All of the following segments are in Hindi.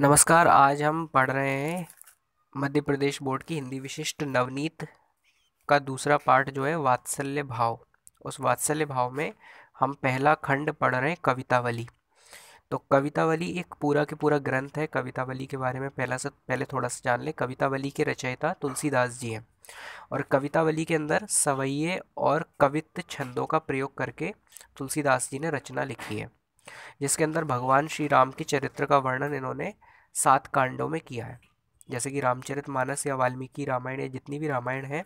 नमस्कार आज हम पढ़ रहे हैं मध्य प्रदेश बोर्ड की हिंदी विशिष्ट नवनीत का दूसरा पार्ट जो है वात्सल्य भाव उस वात्सल्य भाव में हम पहला खंड पढ़ रहे हैं कवितावली तो कवितावली एक पूरा के पूरा ग्रंथ है कवितावली के बारे में पहला से पहले थोड़ा सा जान लें कवितावली के रचयिता तुलसीदास जी हैं और कवितावली के अंदर सवैये और कवित्त छंदों का प्रयोग करके तुलसीदास जी ने रचना लिखी है जिसके अंदर भगवान श्री राम के चरित्र का वर्णन इन्होंने सात कांडों में किया है जैसे कि रामचरित मानस या वाल्मीकि रामायण या जितनी भी रामायण है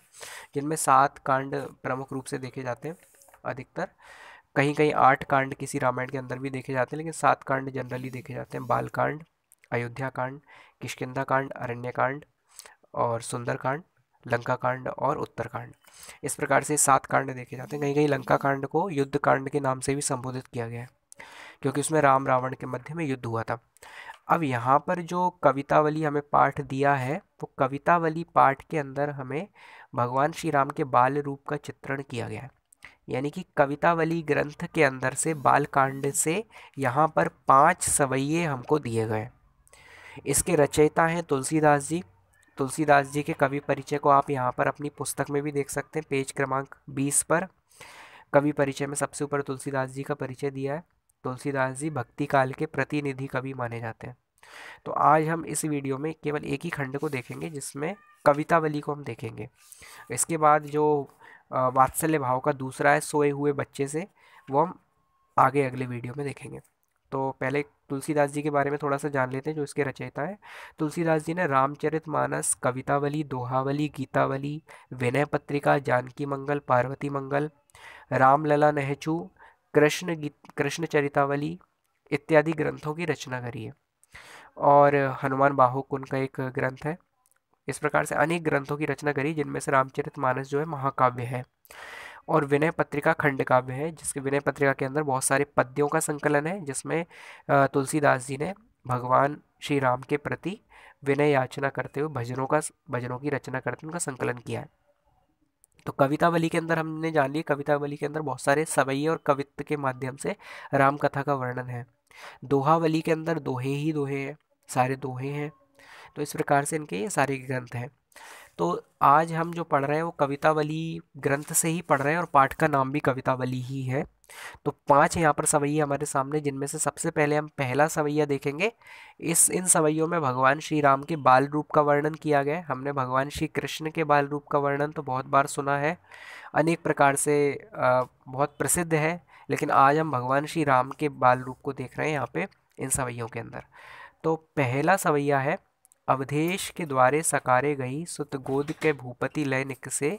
जिनमें सात कांड प्रमुख रूप से देखे जाते हैं अधिकतर कहीं कहीं आठ कांड किसी रामायण के अंदर भी देखे जाते हैं लेकिन सात कांड जनरली देखे जाते हैं बालकांड अयोध्या कांड किशकिंधा कांड अरण्य कांड और सुंदरकांड लंका कांड और उत्तरकांड इस प्रकार से सात कांड देखे जाते हैं कहीं कहीं लंका कांड को युद्ध कांड के नाम से भी संबोधित किया गया है क्योंकि उसमें राम रावण के मध्य में युद्ध हुआ था अब यहाँ पर जो कवितावली हमें पाठ दिया है वो कवितावली पाठ के अंदर हमें भगवान श्री राम के बाल रूप का चित्रण किया गया है यानी कि कवितावली ग्रंथ के अंदर से बालकांड से यहाँ पर पांच सवैये हमको दिए गए इसके रचयिता हैं तुलसीदास जी तुलसीदास जी के कवि परिचय को आप यहाँ पर अपनी पुस्तक में भी देख सकते हैं पेज क्रमांक बीस पर कवि परिचय में सबसे ऊपर तुलसीदास जी का परिचय दिया है तुलसीदास जी भक्ति काल के प्रतिनिधि कवि माने जाते हैं तो आज हम इस वीडियो में केवल एक ही खंड को देखेंगे जिसमें कवितावली को हम देखेंगे इसके बाद जो वात्सल्य भाव का दूसरा है सोए हुए बच्चे से वो हम आगे अगले वीडियो में देखेंगे तो पहले तुलसीदास जी के बारे में थोड़ा सा जान लेते हैं जो इसके रचयिता है तुलसीदास जी ने रामचरित मानस कवितावली दोहावली गीतावली विनय पत्रिका जानकी मंगल पार्वती मंगल रामलला नेहचू कृष्ण गीत कृष्ण चरितावली इत्यादि ग्रंथों की रचना करी है और हनुमान बाहुक उनका एक ग्रंथ है इस प्रकार से अनेक ग्रंथों की रचना करी जिनमें से रामचरित मानस जो है महाकाव्य है और विनय पत्रिका खंड काव्य है जिसके विनय पत्रिका के अंदर बहुत सारे पद्यों का संकलन है जिसमें तुलसीदास जी ने भगवान श्री राम के प्रति विनय याचना करते हुए भजनों का भजनों की रचना करते हुए उनका संकलन किया है तो कवितावली के अंदर हमने जान लिया कवितावली के अंदर बहुत सारे सवैये और कवित्व के माध्यम से राम कथा का वर्णन है दोहावली के अंदर दोहे ही दोहे हैं सारे दोहे हैं तो इस प्रकार से इनके ये सारे ग्रंथ हैं तो आज हम जो पढ़ रहे हैं वो कवितावली ग्रंथ से ही पढ़ रहे हैं और पाठ का नाम भी कवितावली ही है तो पांच यहाँ पर सवैया हमारे सामने जिनमें से सबसे पहले हम पहला सवैया देखेंगे इस इन सवैयों में भगवान श्री राम के बाल रूप का वर्णन किया गया है हमने भगवान श्री कृष्ण के बाल रूप का वर्णन तो बहुत बार सुना है अनेक प्रकार से बहुत प्रसिद्ध है लेकिन आज हम भगवान श्री राम के बाल रूप को देख रहे हैं यहाँ पे इन सवैयों के अंदर तो पहला सवैया है अवधेश के द्वारे सकारे गई सुतगोद के भूपति लय निक से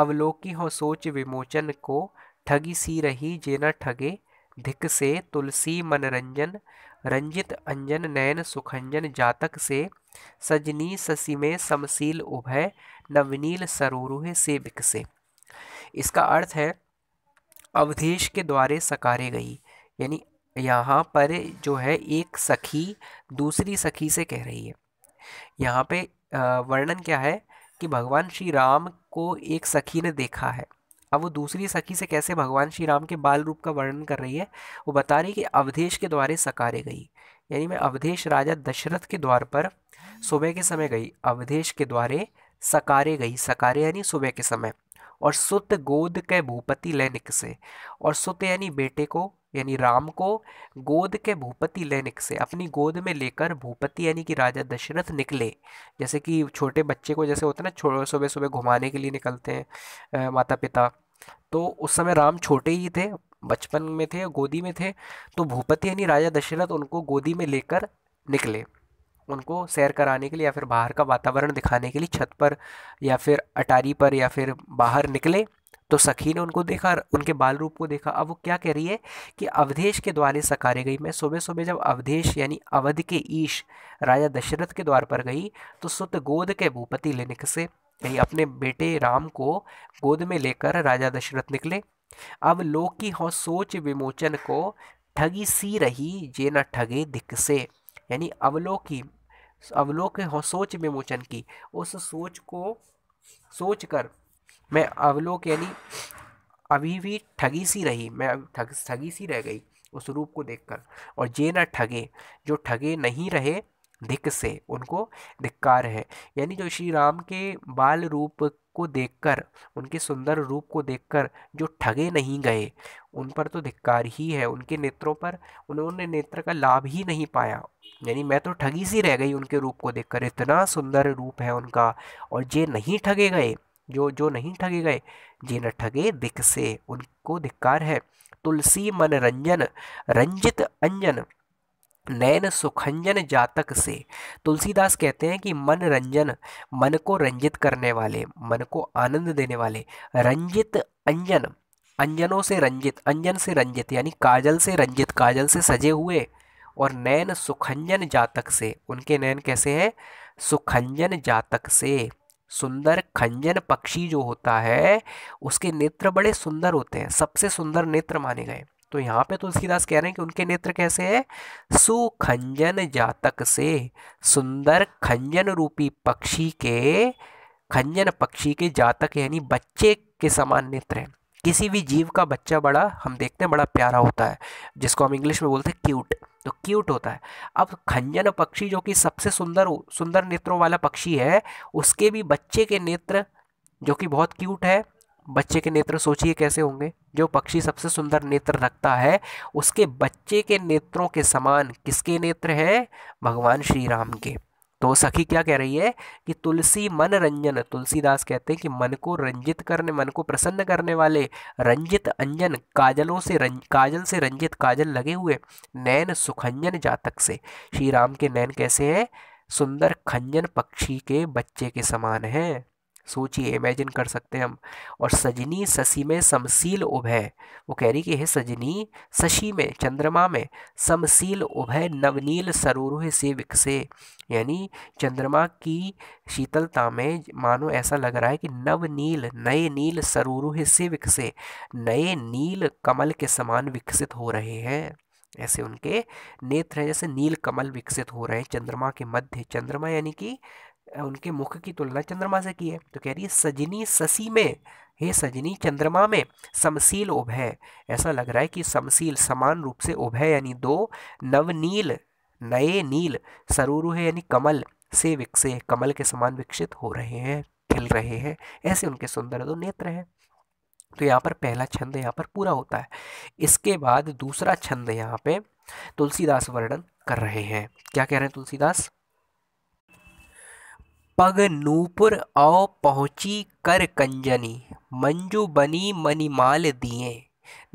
अवलोकी हो सोच विमोचन को ठगी सी रही जेना ठगे धिक से तुलसी मनरंजन रंजित अंजन नयन सुखंजन जातक से सजनी ससी में समशील उभय नवनील सरोरुह से से इसका अर्थ है अवधेश के द्वारे सकारे गई यानी यहाँ पर जो है एक सखी दूसरी सखी से कह रही है यहाँ पे वर्णन क्या है कि भगवान श्री राम को एक सखी ने देखा है अब वो दूसरी सखी से कैसे भगवान श्री राम के बाल रूप का वर्णन कर रही है वो बता रही कि अवधेश के द्वारे सकारे गई यानी मैं अवधेश राजा दशरथ के द्वार पर सुबह के समय गई अवधेश के द्वारे सकारे गई सकारे यानी सुबह के समय और सुत गोद के भूपति लैनिक से और सुत यानी बेटे को यानी राम को गोद के भूपति लैनिक से अपनी गोद में लेकर भूपति यानी कि राजा दशरथ निकले जैसे कि छोटे बच्चे को जैसे होता है ना सुबह सुबह घुमाने के लिए निकलते हैं माता पिता तो उस समय राम छोटे ही थे बचपन में थे गोदी में थे तो भूपति यानी राजा दशरथ उनको गोदी में लेकर निकले उनको सैर कराने के लिए या फिर बाहर का वातावरण दिखाने के लिए छत पर या फिर अटारी पर या फिर बाहर निकले तो सखी ने उनको देखा उनके बाल रूप को देखा अब वो क्या कह रही है कि अवधेश के द्वारे सकारे गई मैं सुबह सुबह जब अवधेश यानी अवध के ईश राजा दशरथ के द्वार पर गई तो सुत गोद के भूपति लेने से यानी अपने बेटे राम को गोद में लेकर राजा दशरथ निकले अब लोग की हो सोच विमोचन को ठगी सी रही जे न ठगे दिक से यानी अवलोक अवलोक हो सोच विमोचन की उस सोच को सोच कर मैं अवलोक यानी अभी भी ठगी सी रही मैं ठगी ठगी सी रह गई उस रूप को देखकर और जे ना ठगे जो ठगे नहीं रहे धिक से उनको धिक्कार है यानी जो श्री राम के बाल रूप को देखकर उनके सुंदर रूप को देखकर जो ठगे नहीं गए उन पर तो धिक्कार ही है उनके नेत्रों पर उन्होंने नेत्र का लाभ ही नहीं पाया यानी मैं तो ठगी सी रह गई उनके रूप को देखकर इतना सुंदर रूप है उनका और जे नहीं ठगे गए जो जो नहीं ठगे गए जे न ठगे दिख से उनको धिक्कार है तुलसी रंजन रंजित अंजन नयन सुखंजन जातक से तुलसीदास कहते हैं कि मन रंजन मन को रंजित करने वाले मन को आनंद देने वाले रंजित अंजन अंजनों से रंजित अंजन से रंजित यानी काजल से रंजित काजल से सजे हुए और नयन सुखंजन जातक से उनके नयन कैसे हैं सुखंजन जातक से सुंदर खंजन पक्षी जो होता है उसके नेत्र बड़े सुंदर होते हैं सबसे सुंदर नेत्र माने गए तो यहाँ पे तुलसीदास कह रहे हैं कि उनके नेत्र कैसे हैं सुखंजन जातक से सुंदर खंजन रूपी पक्षी के खंजन पक्षी के जातक यानी बच्चे के समान नेत्र हैं किसी भी जीव का बच्चा बड़ा हम देखते हैं बड़ा प्यारा होता है जिसको हम इंग्लिश में बोलते हैं क्यूट तो क्यूट होता है अब खंजन पक्षी जो कि सबसे सुंदर सुंदर नेत्रों वाला पक्षी है उसके भी बच्चे के नेत्र जो कि बहुत क्यूट है बच्चे के नेत्र सोचिए कैसे होंगे जो पक्षी सबसे सुंदर नेत्र रखता है उसके बच्चे के नेत्रों के समान किसके नेत्र हैं भगवान श्री राम के तो सखी क्या कह रही है कि तुलसी मन रंजन तुलसीदास कहते हैं कि मन को रंजित करने मन को प्रसन्न करने वाले रंजित अंजन काजलों से रंज काजल से रंजित काजल लगे हुए नैन सुखंजन जातक से श्री राम के नैन कैसे हैं सुंदर खंजन पक्षी के बच्चे के समान हैं सोचिए इमेजिन कर सकते हैं हम और सजनी शशि में समसील उभय वो कह रही कि हे सजनी शशि में चंद्रमा में समसील उभय नवनील सरोह से विकसे यानी चंद्रमा की शीतलता में मानो ऐसा लग रहा है कि नवनील नए नील सरोह से विकसे नए नील कमल के समान विकसित हो रहे हैं ऐसे उनके नेत्र हैं जैसे नील कमल विकसित हो रहे हैं चंद्रमा के मध्य चंद्रमा यानी कि उनके मुख की तुलना चंद्रमा से की है तो कह रही है सजनी ससी में हे सजनी चंद्रमा में समसील उभय ऐसा लग रहा है कि समसील समान रूप से उभय यानी दो नवनील नए नील सरूरु है यानी कमल से विकसे कमल के समान विकसित हो रहे हैं खिल रहे हैं ऐसे उनके सुंदर दो नेत्र हैं तो यहाँ पर पहला छंद यहाँ पर पूरा होता है इसके बाद दूसरा छंद यहाँ पे तुलसीदास वर्णन कर रहे हैं क्या कह रहे हैं तुलसीदास पग नूपुर आओ पहुँची कर कंजनी मंजू बनी मणिमाल दिए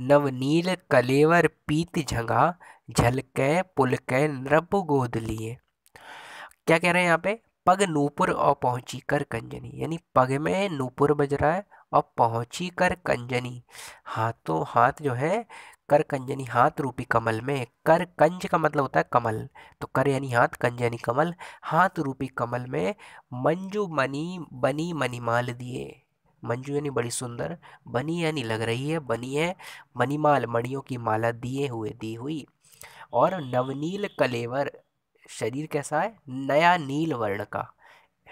नवनील कलेवर पीत झंगा झलके पुलके नृप गोद लिए क्या कह रहे हैं यहाँ पे पग नूपुर और पहुँची कर कंजनी यानी पग में नूपुर बज रहा है और पहुँची कर कंजनी हाथों हाथ जो है कर कंजनी हाथ रूपी कमल में कर कंज का मतलब होता है कमल तो कर यानी हाथ कंज यानी कमल हाथ रूपी कमल में मंजू मनी बनी मनीमाल दिए मंजू यानी बड़ी सुंदर बनी यानी लग रही है बनी है मनीमाल मणियों की माला दिए हुए दी हुई और नवनील कलेवर शरीर कैसा है नया नील वर्ण का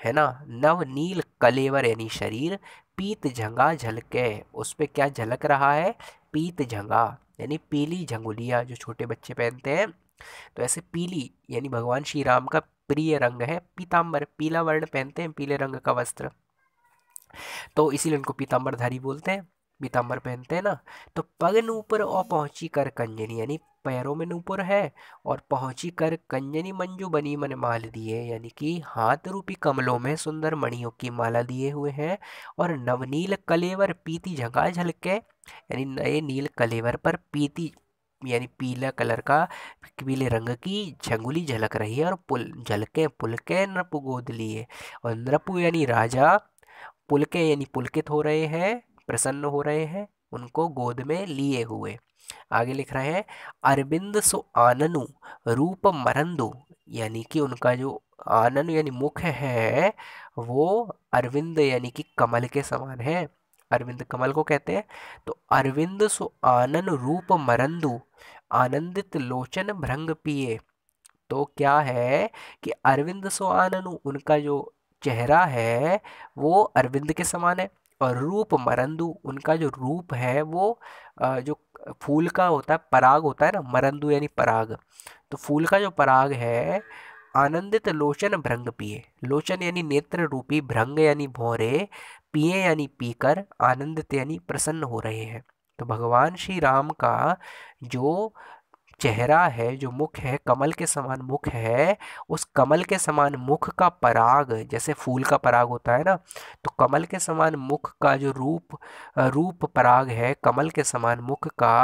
है ना नवनील कलेवर यानी शरीर पीत झंगा झलके उस पर क्या झलक रहा है पीत झंगा यानी पीली झंगुलिया जो छोटे बच्चे पहनते हैं तो ऐसे पीली यानी भगवान श्री राम का प्रिय रंग है पीताम्बर पीला वर्ण पहनते हैं पीले रंग का वस्त्र तो इसीलिए उनको पीताम्बरधारी बोलते हैं पीताम्बर पहनते हैं ना तो पग नूपुर और पहुँची कर कंजनी यानी पैरों में नूपुर है और पहुँची कर कंजनी मंजू बनी मन माल दिए यानी कि हाथ रूपी कमलों में सुंदर मणियों की माला दिए हुए हैं और नवनील कलेवर पीती झगा झलके यानी नए नील कलेवर पर पीती यानी पीला कलर का पीले रंग की झंगुली झलक रही है और पुल झलके पुलके नृप गोद लिए और नृप यानी राजा पुलके यानी पुलकित हो रहे हैं प्रसन्न हो रहे हैं उनको गोद में लिए हुए आगे लिख रहे हैं अरविंद सो आननु रूप मरंदु यानी कि उनका जो आनन यानी मुख है वो अरविंद यानी कि कमल के समान है अरविंद कमल को कहते हैं तो अरविंद सो आनन रूप मरंदु आनंदित लोचन भ्रंग पिए तो क्या है कि अरविंद सो आननु उनका जो चेहरा है वो अरविंद के समान है रूप मरंदू उनका जो रूप है वो जो फूल का होता है पराग होता है ना मरंदू यानी पराग तो फूल का जो पराग है आनंदित लोचन भ्रंग पिए लोचन यानी नेत्र रूपी भ्रंग यानी भौरे पिए यानी पीकर आनंदित यानी प्रसन्न हो रहे हैं तो भगवान श्री राम का जो चेहरा है जो मुख है कमल के समान मुख है उस कमल के समान मुख का पराग जैसे फूल का पराग होता है ना तो कमल के समान मुख का जो रूप रूप पराग है कमल के समान मुख का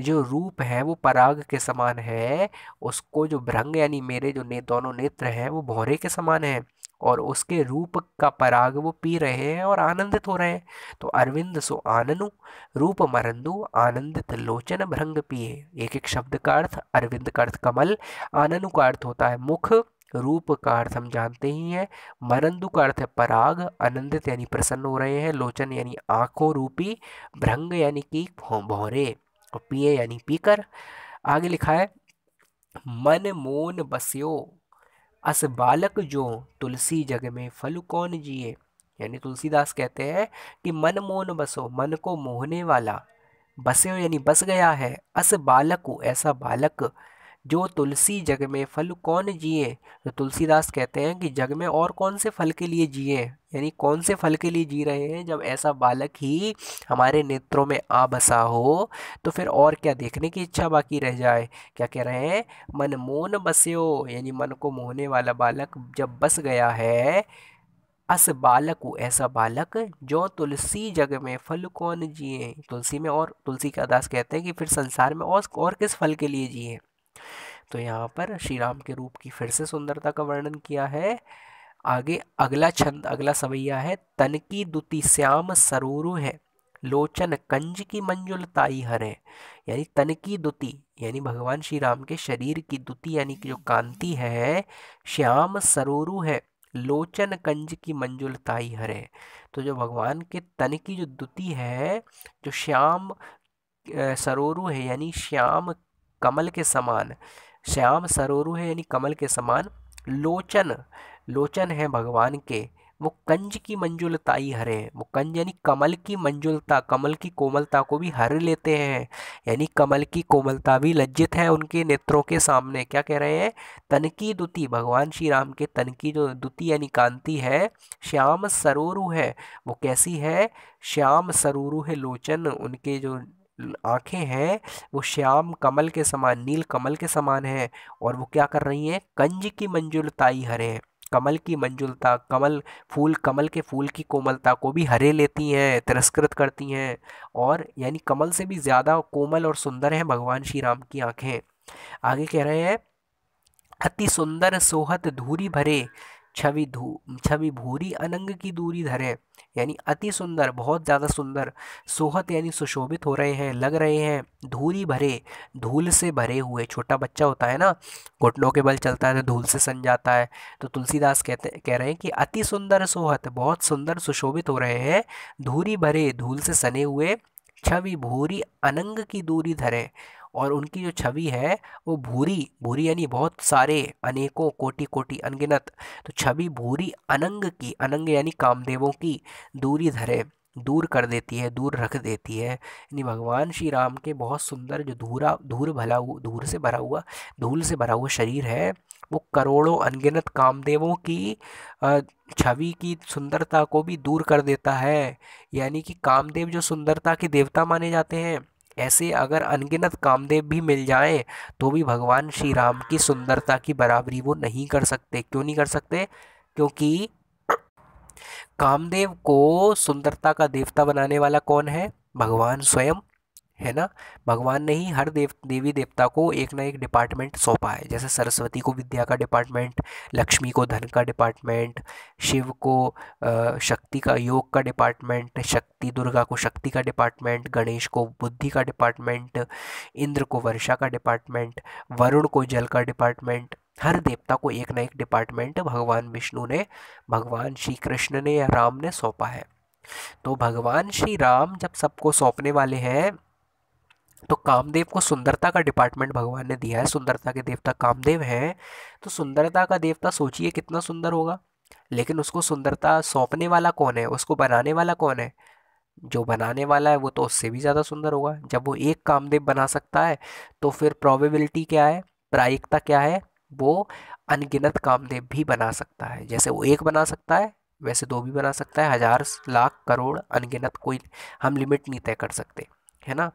जो रूप है वो पराग के समान है उसको जो भ्रंग यानी मेरे जो ने दोनों नेत्र हैं वो भौरे के समान है और उसके रूप का पराग वो पी रहे हैं और आनंदित हो रहे हैं तो अरविंद सो आननु रूप मरंदु आनंदित लोचन भ्रंग पिए एक एक शब्द का अर्थ अरविंद का अर्थ कमल आननु का अर्थ होता है मुख रूप का अर्थ हम जानते ही हैं मरंदु का अर्थ है पराग आनंदित यानी प्रसन्न हो रहे हैं लोचन यानी आंखों रूपी भ्रंग यानी कि भौरे पिए यानी पीकर आगे लिखा है मन मोन बस्यो अस बालक जो तुलसी जग में फल कौन जिए यानी तुलसीदास कहते हैं कि मन मोहन बसो मन को मोहने वाला बसे यानी बस गया है अस बालक ऐसा बालक जो तुलसी जग में फल कौन जिए तो तुलसीदास कहते हैं कि जग में और कौन से फल के लिए जिए यानी कौन से फल के लिए जी रहे हैं जब ऐसा बालक ही हमारे नेत्रों में आ बसा हो तो फिर और क्या देखने की इच्छा बाकी रह जाए क्या कह रहे हैं मन मोन बस्यो यानी मन को मोहने वाला बालक जब बस गया है अस बालक ऐसा बालक जो तुलसी जग में फल कौन जिए तुलसी में और तुलसी का दास कहते हैं कि फिर संसार में और और किस फल के लिए जिए तो यहाँ पर श्री राम के रूप की फिर से सुंदरता का वर्णन किया है आगे अगला छंद अगला सवैया है तन की दुति श्याम सरोरु है लोचन कंज की मंजुल हर हरे यानी तन की दुति यानी भगवान श्री राम के शरीर की दुति यानी कि जो कांति है श्याम सरोरु है लोचन कंज की मंजुलताई हरे तो जो भगवान के तन की जो दुति है जो श्याम सरोरु है यानी श्याम कमल के समान श्याम सरोरु है यानी कमल के समान लोचन लोचन है भगवान के वो कंज की मंजुलताई हरे वो कंज यानी कमल की मंजुलता कमल की कोमलता को भी हर लेते हैं यानी कमल की कोमलता भी लज्जित है उनके नेत्रों के सामने क्या कह रहे हैं तन की दुति भगवान श्री राम के तन की जो दुति यानी कांति है श्याम सरोरु है वो कैसी है श्याम सरोरु है लोचन उनके जो आँखें हैं वो श्याम कमल के समान नील कमल के समान हैं और वो क्या कर रही हैं कंज की मंजुलताई हरे हैं कमल की मंजुलता कमल फूल कमल के फूल की कोमलता को भी हरे लेती हैं तिरस्कृत करती हैं और यानी कमल से भी ज़्यादा कोमल और सुंदर हैं भगवान श्री राम की आँखें आगे कह रहे हैं अति सुंदर सोहत धूरी भरे छवि धू छवि भूरी अनंग की दूरी धरे यानी अति सुंदर बहुत ज़्यादा सुंदर सोहत यानी सुशोभित हो रहे हैं लग रहे हैं धूरी भरे धूल से भरे हुए छोटा बच्चा होता है ना घुटनों के बल चलता है तो धूल से सन जाता है तो तुलसीदास कहते कह रहे हैं कि अति सुंदर सोहत बहुत सुंदर सुशोभित हो रहे हैं धूरी भरे धूल से सने हुए छवि भूरी अनंग की दूरी धरे और उनकी जो छवि है वो भूरी भूरी यानी बहुत सारे अनेकों कोटि कोटि अनगिनत तो छवि भूरी अनंग की अनंग यानी कामदेवों की दूरी धरे दूर कर देती है दूर रख देती है यानी भगवान श्री राम के बहुत सुंदर जो धूरा धूल भला हुआ धूल से भरा हुआ धूल से भरा हुआ शरीर है वो करोड़ों अनगिनत कामदेवों की छवि की सुंदरता को भी दूर कर देता है यानी कि कामदेव जो सुंदरता के देवता माने जाते हैं ऐसे अगर अनगिनत कामदेव भी मिल जाएं तो भी भगवान श्री राम की सुंदरता की बराबरी वो नहीं कर सकते क्यों नहीं कर सकते क्योंकि कामदेव को सुंदरता का देवता बनाने वाला कौन है भगवान स्वयं है ना भगवान ने ही हर देव देवी देवता को एक ना एक डिपार्टमेंट सौंपा है जैसे सरस्वती को विद्या का डिपार्टमेंट लक्ष्मी को धन का डिपार्टमेंट शिव को शक्ति का योग का डिपार्टमेंट शक्ति दुर्गा को शक्ति का डिपार्टमेंट गणेश को बुद्धि का डिपार्टमेंट इंद्र को वर्षा का डिपार्टमेंट वरुण को जल का डिपार्टमेंट हर देवता को एक ना एक डिपार्टमेंट भगवान विष्णु ने भगवान श्री कृष्ण ने या राम ने सौंपा है तो भगवान श्री राम जब सबको सौंपने वाले हैं तो कामदेव को सुंदरता का डिपार्टमेंट भगवान ने दिया है सुंदरता के देवता कामदेव हैं तो सुंदरता का देवता सोचिए कितना सुंदर होगा लेकिन उसको सुंदरता सौंपने वाला कौन है उसको बनाने वाला कौन है जो बनाने वाला है वो तो उससे भी ज़्यादा सुंदर होगा जब वो एक कामदेव बना सकता है तो फिर प्रॉबेबिलिटी क्या है प्रायिकता क्या है वो अनगिनत कामदेव भी बना सकता है जैसे वो एक बना सकता है वैसे दो भी बना सकता है हज़ार लाख करोड़ अनगिनत कोई हम लिमिट नहीं तय कर सकते है ना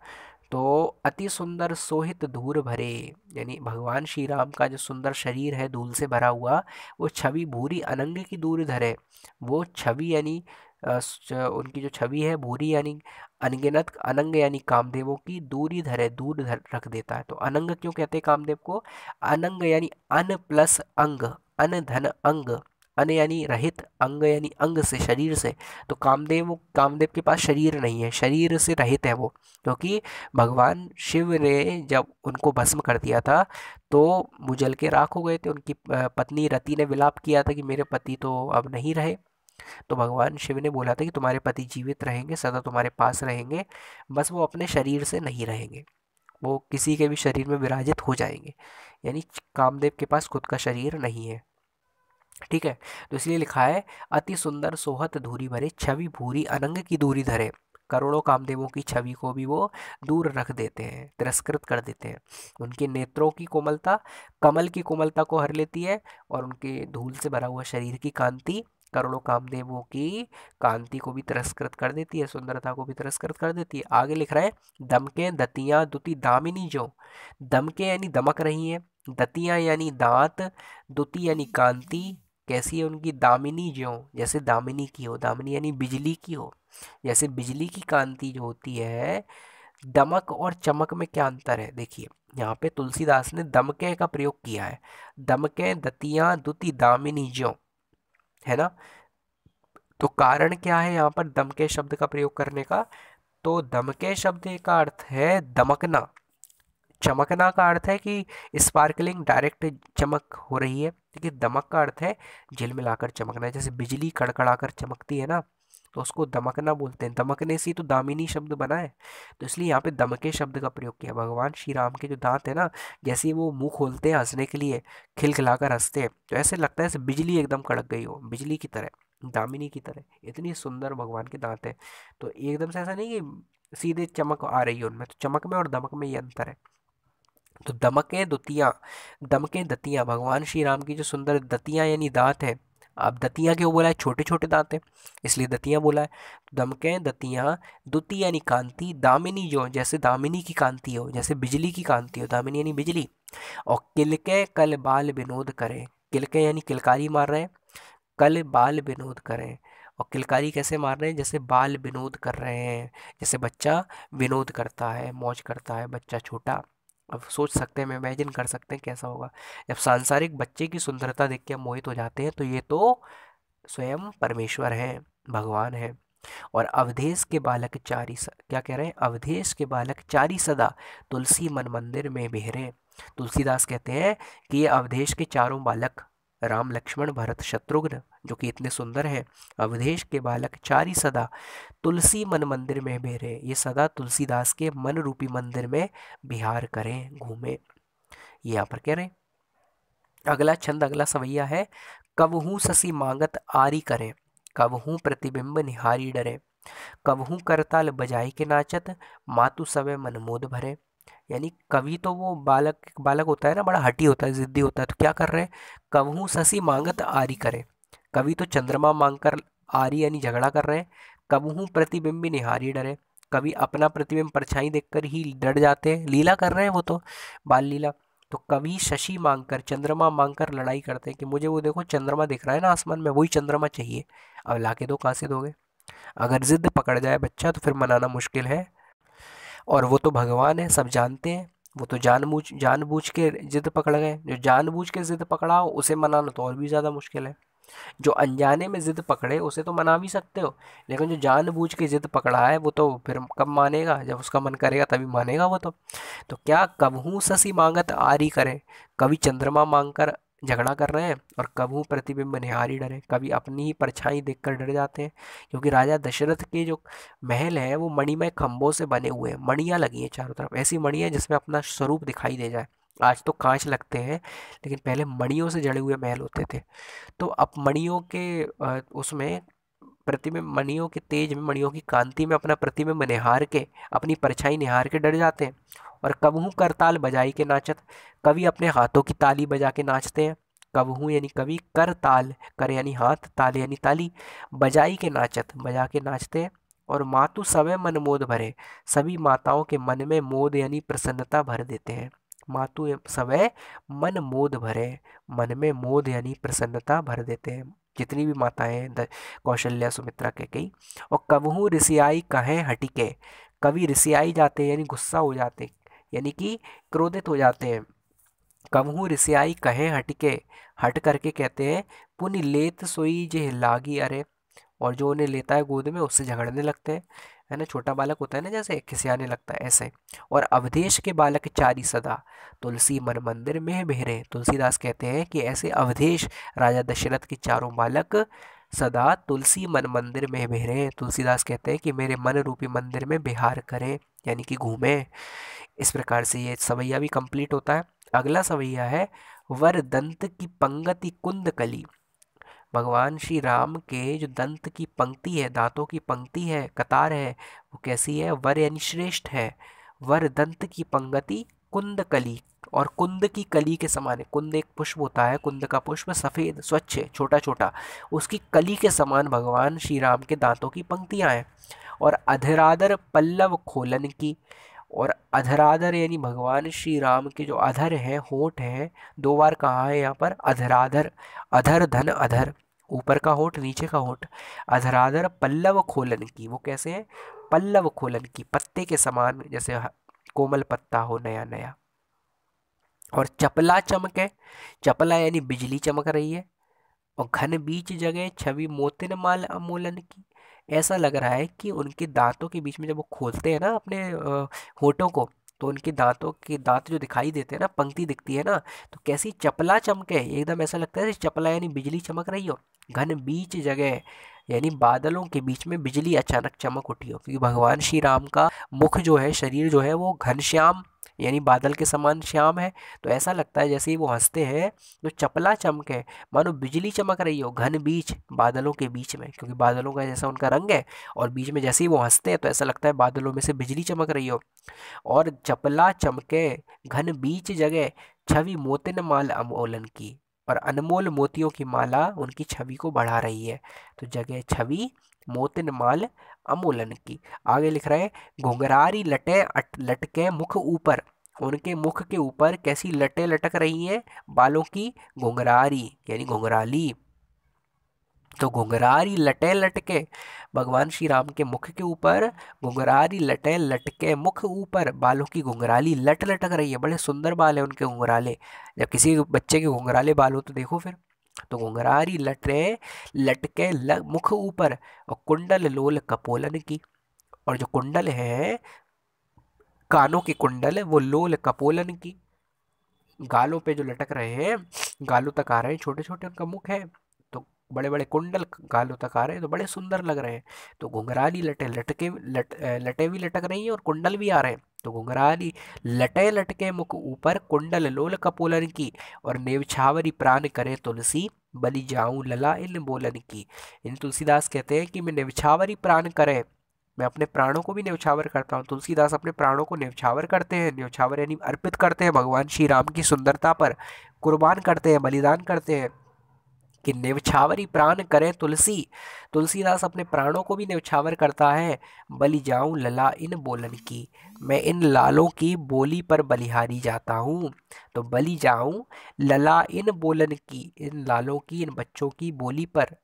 तो अति सुंदर सोहित धूर भरे यानी भगवान श्री राम का जो सुंदर शरीर है धूल से भरा हुआ वो छवि भूरी अनंग की दूर धरे वो छवि यानी उनकी जो छवि है भूरी यानी अनगिनत अनंग यानी कामदेवों की दूरी धरे दूर धर रख देता है तो अनंग क्यों कहते हैं कामदेव को अनंग यानी अन प्लस अंग अन धन अंग अन यानी रहित अंग यानी अंग से शरीर से तो कामदेव कामदेव के पास शरीर नहीं है शरीर से रहित है वो क्योंकि भगवान शिव ने जब उनको भस्म कर दिया था तो मुझल के राख हो गए थे उनकी पत्नी रति ने विलाप किया था कि मेरे पति तो अब नहीं रहे तो भगवान शिव ने बोला था कि तुम्हारे पति जीवित रहेंगे सदा तुम्हारे पास रहेंगे बस वो अपने शरीर से नहीं रहेंगे वो किसी के भी शरीर में विराजित हो जाएंगे यानी कामदेव के पास खुद का शरीर नहीं है ठीक है तो इसलिए लिखा है अति सुंदर सोहत धूरी भरे छवि भूरी अनंग की दूरी धरे करोड़ों कामदेवों की छवि को भी वो दूर रख देते हैं तिरस्कृत कर देते हैं उनके नेत्रों की कोमलता कमल की कोमलता को हर लेती है और उनके धूल से भरा हुआ शरीर की कांति करोड़ों कामदेवों की कांति को भी तिरस्कृत कर देती है सुंदरता को भी तिरस्कृत कर देती है आगे लिख रहा है दमके दतियाँ दुति दामिनी जो दमके यानी दमक रही हैं दतियाँ यानी दांत दुति यानी कांति कैसी है उनकी दामिनी जो जैसे दामिनी की हो दामिनी यानी बिजली की हो जैसे बिजली की कांति जो होती है दमक और चमक में क्या अंतर है देखिए यहाँ पे तुलसीदास ने दमके का प्रयोग किया है दमके दतिया दुति दामिनी ज्यो है ना तो कारण क्या है यहाँ पर दमके शब्द का प्रयोग करने का तो दमके शब्द का अर्थ है दमकना चमकना का अर्थ है कि स्पार्कलिंग डायरेक्ट चमक हो रही है ठीक है दमक का अर्थ है झिलमिलाकर चमकना जैसे बिजली कड़कड़ाकर चमकती है ना तो उसको दमकना बोलते हैं दमकने से तो दामिनी शब्द बना है तो इसलिए यहाँ पे दमके शब्द का प्रयोग किया भगवान श्री राम के जो दांत है ना जैसे वो मुंह खोलते हैं हंसने के लिए खिलखिलाकर हंसते हैं तो ऐसे लगता है जैसे बिजली एकदम कड़क गई हो बिजली की तरह दामिनी की तरह इतनी सुंदर भगवान के दांत है तो एकदम से ऐसा नहीं कि सीधे चमक आ रही है उनमें तो चमक में और दमक में ये अंतर है तो दमकें दुतियाँ दमकें दतियाँ भगवान श्री राम की जो सुंदर दतियाँ यानी दांत हैं अब दतियाँ क्यों बोला है छोटे छोटे दांत हैं इसलिए दतियाँ बोला है दमकें दतियाँ दुती यानी कांति दामिनी जो जैसे दामिनी की कांति हो जैसे बिजली की कांति हो दामिनी यानी बिजली और किलके कल बाल विनोद करें किलके यानी किलकारी मार रहे हैं कल बाल विनोद करें और किलकारी कैसे मार रहे हैं जैसे बाल विनोद कर रहे हैं जैसे बच्चा विनोद करता है मौज करता है बच्चा छोटा अब सोच सकते हैं इमेजिन कर सकते हैं कैसा होगा जब सांसारिक बच्चे की सुंदरता देख के हम मोहित हो जाते हैं तो ये तो स्वयं परमेश्वर हैं भगवान हैं और अवधेश के बालक चारी क्या कह रहे हैं अवधेश के बालक चारी सदा तुलसी मन मंदिर में बिहरे तुलसीदास कहते हैं कि ये अवधेश के चारों बालक राम लक्ष्मण भरत शत्रुघ्न जो कि इतने सुंदर हैं अवधेश के बालक चारी सदा तुलसी मन मंदिर में मेरे ये सदा तुलसीदास के मन रूपी मंदिर में बिहार करें घूमें ये यहाँ पर कह रहे अगला छंद अगला सवैया है कबहूँ ससी मांगत आरी करें कबहूँ प्रतिबिंब निहारी डरे कबहूँ करताल बजाई के नाचत मातु सवे मनमोद भरे यानी कवि तो वो बालक बालक होता है ना बड़ा हटी होता है ज़िद्दी होता है तो क्या कर रहे हैं कवहू ससी मांगत आरी करे कवि तो चंद्रमा मांग कर आरी यानी झगड़ा कर रहे हैं प्रतिबिंब भी निहारी डरे कवि अपना प्रतिबिंब परछाई देखकर ही डर जाते हैं लीला कर रहे हैं वो तो बाल लीला तो कवि शशि मांगकर चंद्रमा मांगकर लड़ाई करते हैं कि मुझे वो देखो चंद्रमा दिख रहा है ना आसमान में वही चंद्रमा चाहिए अब ला के दो कहाँ से दोगे अगर ज़िद्द पकड़ जाए बच्चा तो फिर मनाना मुश्किल है और वो तो भगवान है सब जानते हैं वो तो जानबूझ जानबूझ के ज़िद पकड़ गए जो जानबूझ के ज़िद पकड़ा हो उसे मनाना तो और भी ज़्यादा मुश्किल है जो अनजाने में ज़िद पकड़े उसे तो मना भी सकते हो लेकिन जो जानबूझ के ज़िद पकड़ा है वो तो फिर कब मानेगा जब उसका मन करेगा तभी मानेगा वो तो तो क्या कबहू ससी मांगत आरी करे कभी चंद्रमा मांग कर झगड़ा कर रहे हैं और कबू प्रतिबिंब निहारी डरे कभी अपनी ही परछाई देखकर डर जाते हैं क्योंकि राजा दशरथ के जो महल है वो मणिमय खम्भों से बने हुए हैं मणियाँ लगी हैं चारों तरफ ऐसी मणियाँ जिसमें अपना स्वरूप दिखाई दे जाए आज तो कांच लगते हैं लेकिन पहले मणियों से जड़े हुए महल होते थे तो अब मणियों के उसमें प्रतिबिंब मणियों के तेज में मणियों की कांति में अपना प्रतिबिंब निहार के अपनी परछाई निहार के डर जाते हैं और कबहू करताल बजाई के नाचत कवि अपने हाथों की ताली बजा के नाचते हैं कबहू यानी कवि कर ताल कर यानी हाथ ताल यानी ताली बजाई के नाचत बजा के नाचते हैं और मातु तो मन मोद भरे सभी माताओं के मन में मोद यानी प्रसन्नता भर देते हैं मातु तो समय मन मोद भरे मन में मोद यानी प्रसन्नता भर देते हैं जितनी भी माताएं कौशल्या सुमित्रा के कई और कबहू ऋषियाई कहें हटिके कवि रिसियाई जाते हैं यानी गुस्सा हो जाते हैं यानी कि क्रोधित हो जाते हैं कमहू रिसियाई कहें हटके हट करके कहते हैं पुनि लेत सोई जे लागी अरे और जो उन्हें लेता है गोद में उससे झगड़ने लगते हैं है ना छोटा बालक होता है ना जैसे खिसियाने लगता है ऐसे और अवधेश के बालक चारी सदा तुलसी मन मंदिर में मेहरे तुलसीदास कहते हैं कि ऐसे अवधेश राजा दशरथ के चारों बालक सदा तुलसी मन मंदिर में बहरें तुलसीदास कहते हैं कि मेरे मन रूपी मंदिर में बिहार करें यानी कि घूमें इस प्रकार से ये सवैया भी कंप्लीट होता है अगला सवैया है वर दंत की पंगति कुंद कली भगवान श्री राम के जो दंत की पंक्ति है दांतों की पंक्ति है कतार है वो कैसी है वर यानी श्रेष्ठ है वर दंत की पंक्ति कुंद कली और कुंद की कली के समान है कुंद एक पुष्प होता है कुंद का पुष्प सफ़ेद स्वच्छ है छोटा छोटा उसकी कली के समान भगवान श्री राम के दांतों की पंक्तियाँ हैं और अधरादर पल्लव खोलन की और अधरादर यानी भगवान श्री राम के जो अधर हैं होठ हैं दो बार कहा है यहाँ पर अधराधर अधर धन अधर ऊपर का होठ नीचे का होठ अधराधर पल्लव खोलन की वो कैसे हैं पल्लव खोलन की पत्ते के समान जैसे कोमल पत्ता हो नया नया और चपला चमके चपला यानी बिजली चमक रही है और घन बीच जगह छवि मोतिन माल अमोलन की ऐसा लग रहा है कि उनके दांतों के बीच में जब वो खोलते हैं ना अपने होठों को तो उनके दांतों के दांत जो दिखाई देते हैं ना पंक्ति दिखती है ना तो कैसी चपला चमके एकदम ऐसा लगता है चपला यानी बिजली चमक रही हो घन बीच जगह यानी बादलों के बीच में बिजली अचानक चमक उठी हो क्योंकि भगवान श्री राम का मुख जो है शरीर जो है वो घनश्याम यानी बादल के समान श्याम है तो ऐसा लगता है जैसे ही वो हंसते हैं तो चपला चमक है मानो बिजली चमक रही हो घन बीच बादलों के बीच में क्योंकि बादलों का जैसा उनका रंग है और बीच में जैसे ही वो हंसते हैं तो ऐसा लगता है बादलों में से बिजली चमक रही हो और चपला चमके घन बीच जगह छवि मोतिन माल अमोलन की और अनमोल मोतियों की माला उनकी छवि को बढ़ा रही है तो जगह छवि मोतिन माल अमोलन की आगे लिख रहे हैं घुघरारी लटे अट, लटके मुख ऊपर उनके मुख के ऊपर कैसी लटे लटक रही हैं बालों की घुंघरारी यानी घुघराली तो घुघरारी लटे लटके भगवान श्री राम के मुख के ऊपर घुघरारी लटे लटके मुख ऊपर बालों की घुंघराली लट लटक रही है बड़े सुंदर बाल है उनके घुंघराले जब किसी बच्चे के घुंघराले बाल हो तो देखो फिर तो घुंघरारी लटे लटके मुख ऊपर और कुंडल लोल कपोलन की और जो कुंडल है कानों की कुंडल वो लोल कपोलन की गालों पे जो लटक रहे हैं गालों तक आ रहे हैं छोटे छोटे उनका मुख है बड़े बड़े कुंडल गालों तक आ रहे हैं तो बड़े सुंदर लग रहे हैं तो घुंघराली लटे लटके लट लटे भी लटक रही हैं और कुंडल भी आ रहे हैं तो घुंघराली लटे लटके मुख ऊपर कुंडल लोल कपोलन की और नेवछावरी प्राण करे तुलसी बलि जाऊं लला इन बोलन की इन तुलसीदास कहते हैं कि मैं नेवछावरी प्राण करे मैं अपने प्राणों को भी नेवछावर करता हूँ तुलसीदास अपने प्राणों को नेवछावर करते हैं नेवछावर यानी अर्पित करते हैं भगवान श्री राम की सुंदरता पर कुर्बान करते हैं बलिदान करते हैं कि निवछावरी प्राण करें तुलसी तुलसीदास अपने प्राणों को भी निवछावर करता है बलि जाऊं लला इन बोलन की मैं इन लालों की बोली पर बलिहारी जाता हूँ तो बलि जाऊं लला इन बोलन की इन लालों की इन बच्चों की बोली पर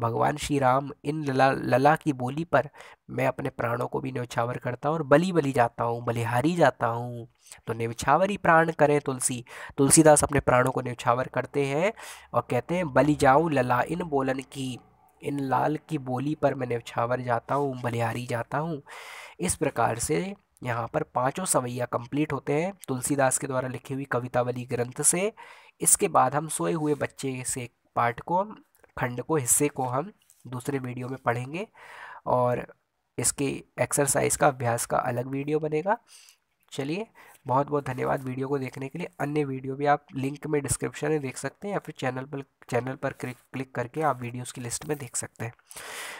भगवान श्री राम इन लला लला की बोली पर मैं अपने प्राणों को भी न्यौछावर करता हूँ और बली बली जाता हूँ बलिहारी जाता हूँ तो न्यौछावरी प्राण करें तुलसी तुलसीदास अपने प्राणों को न्यौछावर करते हैं और कहते हैं बली जाऊँ लला इन बोलन की इन लाल की बोली पर मैं न्यौछावर जाता हूँ बलिहारी जाता हूँ इस प्रकार से यहाँ पर पांचों सवैया कंप्लीट होते हैं तुलसीदास के द्वारा लिखी हुई कवितावली ग्रंथ से इसके बाद हम सोए हुए बच्चे से पाठ को खंड को हिस्से को हम दूसरे वीडियो में पढ़ेंगे और इसके एक्सरसाइज का अभ्यास का अलग वीडियो बनेगा चलिए बहुत बहुत धन्यवाद वीडियो को देखने के लिए अन्य वीडियो भी आप लिंक में डिस्क्रिप्शन में देख सकते हैं या फिर चैनल पर चैनल पर क्लिक क्लिक करके आप वीडियोस की लिस्ट में देख सकते हैं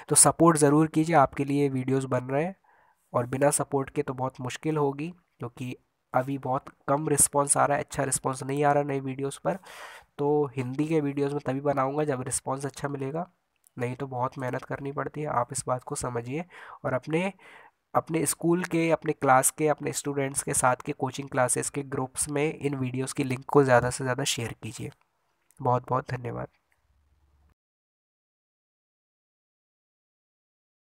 तो सपोर्ट ज़रूर कीजिए आपके लिए वीडियोस बन रहे हैं और बिना सपोर्ट के तो बहुत मुश्किल होगी क्योंकि अभी बहुत कम रिस्पॉन्स आ रहा है अच्छा रिस्पॉन्स नहीं आ रहा नए वीडियोज़ पर तो हिंदी के वीडियोस में तभी बनाऊंगा जब रिस्पांस अच्छा मिलेगा नहीं तो बहुत मेहनत करनी पड़ती है आप इस बात को समझिए और अपने अपने स्कूल के अपने क्लास के अपने स्टूडेंट्स के साथ के कोचिंग क्लासेस के ग्रुप्स में इन वीडियोस की लिंक को ज़्यादा से ज़्यादा शेयर कीजिए बहुत बहुत धन्यवाद